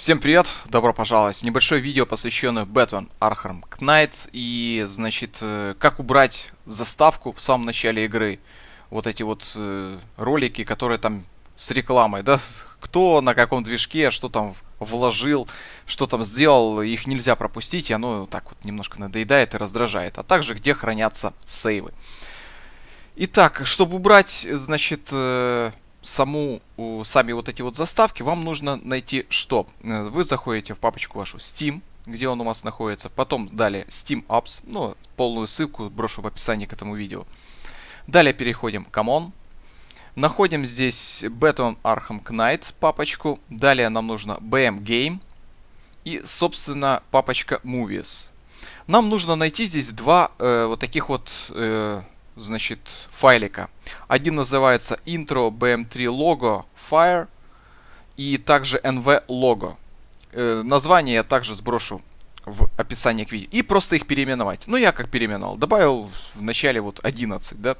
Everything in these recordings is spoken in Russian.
Всем привет, добро пожаловать. Небольшое видео, посвященное Batman Arkham Knight. И, значит, э, как убрать заставку в самом начале игры. Вот эти вот э, ролики, которые там с рекламой, да? Кто на каком движке, что там вложил, что там сделал, их нельзя пропустить, и оно так вот немножко надоедает и раздражает. А также, где хранятся сейвы. Итак, чтобы убрать, значит, э, саму, сами вот эти вот заставки, вам нужно найти что? Э, вы заходите в папочку вашу Steam, где он у вас находится. Потом далее Steam Apps. Ну, полную ссылку брошу в описании к этому видео. Далее переходим к Common. Находим здесь Batman Arkham Knight папочку. Далее нам нужно BM Game. И, собственно, папочка Movies. Нам нужно найти здесь два э, вот таких вот э, значит, файлика. Один называется intro bm3 logo fire и также nv logo. Э, название я также сброшу в описании к видео. И просто их переименовать. Ну, я как переименовал. Добавил в начале вот 11, да?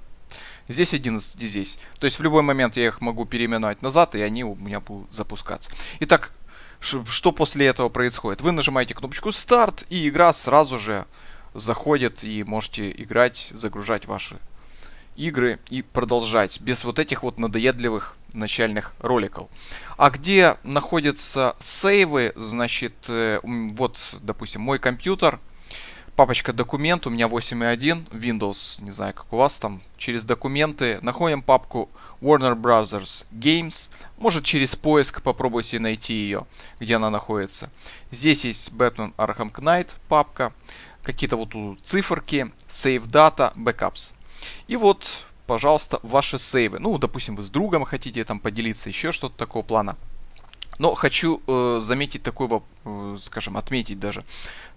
Здесь 11 и здесь. То есть в любой момент я их могу переименовать назад, и они у меня будут запускаться. Итак, что после этого происходит? Вы нажимаете кнопочку «Старт», и игра сразу же заходит, и можете играть, загружать ваши игры и продолжать без вот этих вот надоедливых начальных роликов. А где находятся сейвы, значит, э, вот, допустим, мой компьютер, папочка документ, у меня 8.1, Windows, не знаю, как у вас там, через документы, находим папку Warner Brothers Games, может через поиск попробуйте найти ее, где она находится. Здесь есть Batman Arkham Knight папка, какие-то вот тут циферки, Save Data, Backups. И вот, пожалуйста, ваши сейвы. Ну, допустим, вы с другом хотите там поделиться, еще что-то такого плана. Но хочу э, заметить такой, э, скажем, отметить даже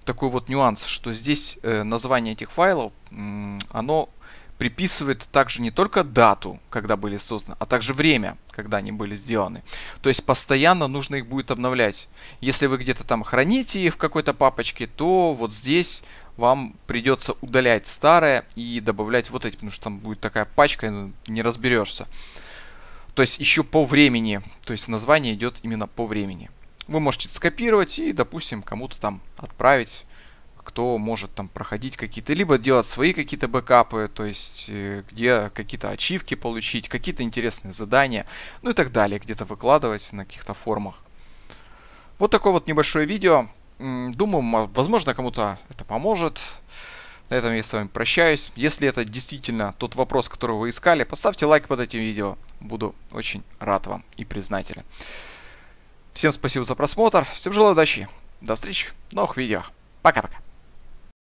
такой вот нюанс, что здесь э, название этих файлов, э, оно приписывает также не только дату, когда были созданы, а также время, когда они были сделаны. То есть постоянно нужно их будет обновлять. Если вы где-то там храните их в какой-то папочке, то вот здесь вам придется удалять старое и добавлять вот эти, потому что там будет такая пачка, ну, не разберешься. То есть еще по времени, то есть название идет именно по времени. Вы можете скопировать и, допустим, кому-то там отправить, кто может там проходить какие-то, либо делать свои какие-то бэкапы, то есть э, где какие-то ачивки получить, какие-то интересные задания, ну и так далее, где-то выкладывать на каких-то формах. Вот такое вот небольшое видео. Думаю, возможно, кому-то это поможет. На этом я с вами прощаюсь. Если это действительно тот вопрос, который вы искали, поставьте лайк под этим видео. Буду очень рад вам и признателен. Всем спасибо за просмотр. Всем желаю удачи. До встречи в новых видео. Пока-пока.